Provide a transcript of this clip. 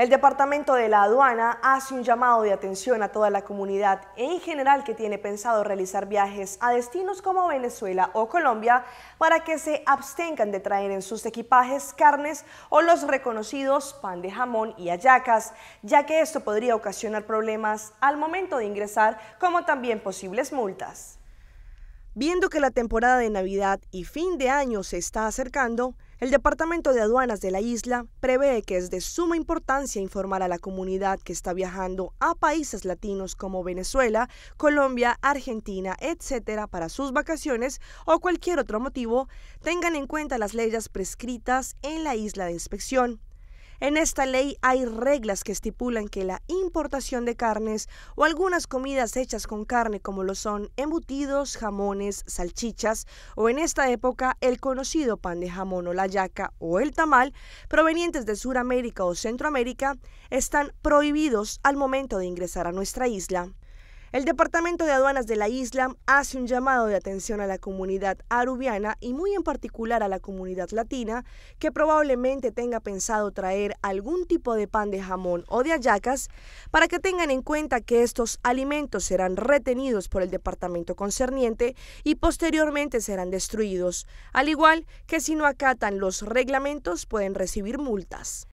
El Departamento de la Aduana hace un llamado de atención a toda la comunidad en general que tiene pensado realizar viajes a destinos como Venezuela o Colombia para que se abstengan de traer en sus equipajes carnes o los reconocidos pan de jamón y ayacas, ya que esto podría ocasionar problemas al momento de ingresar como también posibles multas. Viendo que la temporada de Navidad y fin de año se está acercando, el Departamento de Aduanas de la isla prevé que es de suma importancia informar a la comunidad que está viajando a países latinos como Venezuela, Colombia, Argentina, etcétera, para sus vacaciones o cualquier otro motivo, tengan en cuenta las leyes prescritas en la isla de inspección en esta ley hay reglas que estipulan que la importación de carnes o algunas comidas hechas con carne como lo son embutidos, jamones, salchichas o en esta época el conocido pan de jamón o la yaca o el tamal provenientes de Sudamérica o Centroamérica están prohibidos al momento de ingresar a nuestra isla. El Departamento de Aduanas de la isla hace un llamado de atención a la comunidad arubiana y muy en particular a la comunidad latina que probablemente tenga pensado traer algún tipo de pan de jamón o de ayacas para que tengan en cuenta que estos alimentos serán retenidos por el departamento concerniente y posteriormente serán destruidos, al igual que si no acatan los reglamentos pueden recibir multas.